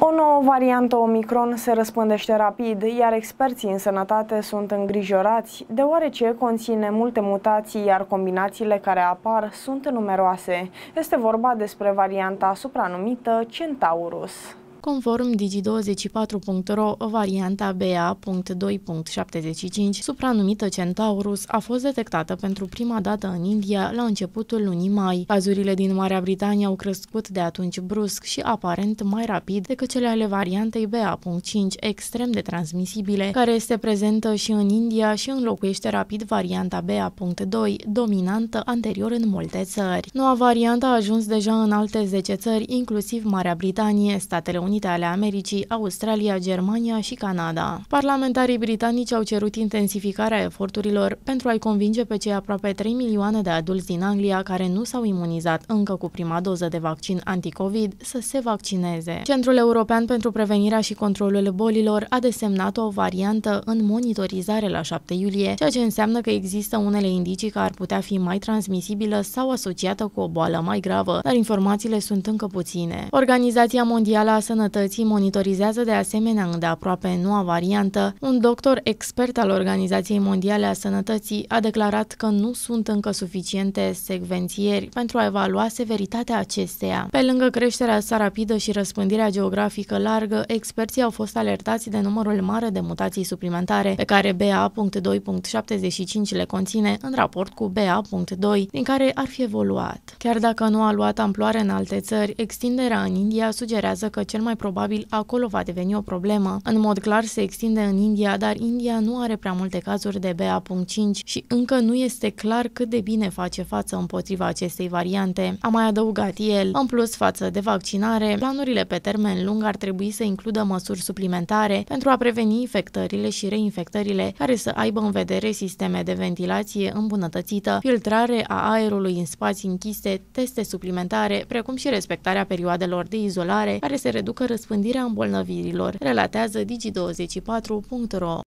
O nouă variantă Omicron se răspândește rapid, iar experții în sănătate sunt îngrijorați, deoarece conține multe mutații, iar combinațiile care apar sunt numeroase. Este vorba despre varianta supranumită Centaurus. Conform digi24.ro, varianta BA.2.75, supranumită Centaurus, a fost detectată pentru prima dată în India la începutul lunii mai. Cazurile din Marea Britanie au crescut de atunci brusc și aparent mai rapid decât cele ale variantei BA.5, extrem de transmisibile, care este prezentă și în India și înlocuiește rapid varianta BA.2, dominantă anterior în multe țări. Noua variantă a ajuns deja în alte 10 țări, inclusiv Marea Britanie, Statele Unite, Unite ale Americii, Australia, Germania și Canada. Parlamentarii britanici au cerut intensificarea eforturilor pentru a-i convinge pe cei aproape 3 milioane de adulți din Anglia care nu s-au imunizat încă cu prima doză de vaccin anticovid să se vaccineze. Centrul European pentru Prevenirea și Controlul Bolilor a desemnat o variantă în monitorizare la 7 iulie, ceea ce înseamnă că există unele indicii că ar putea fi mai transmisibilă sau asociată cu o boală mai gravă, dar informațiile sunt încă puține. Organizația Mondială a Sănătății Sănătății monitorizează de asemenea de aproape noua variantă. Un doctor expert al Organizației Mondiale a Sănătății a declarat că nu sunt încă suficiente secvențieri pentru a evalua severitatea acesteia. Pe lângă creșterea sa rapidă și răspândirea geografică largă, experții au fost alertați de numărul mare de mutații suplimentare, pe care BA.2.75 le conține în raport cu BA.2, din care ar fi evoluat. Chiar dacă nu a luat amploare în alte țări, extinderea în India sugerează că cel mai mai probabil acolo va deveni o problemă. În mod clar se extinde în India, dar India nu are prea multe cazuri de BA.5 și încă nu este clar cât de bine face față împotriva acestei variante. A mai adăugat el, în plus față de vaccinare, planurile pe termen lung ar trebui să includă măsuri suplimentare pentru a preveni infectările și reinfectările care să aibă în vedere sisteme de ventilație îmbunătățită, filtrare a aerului în spații închise, teste suplimentare, precum și respectarea perioadelor de izolare care se reduc provoacă răspândirea îmbolnăvirilor, relatează Digi24.ro.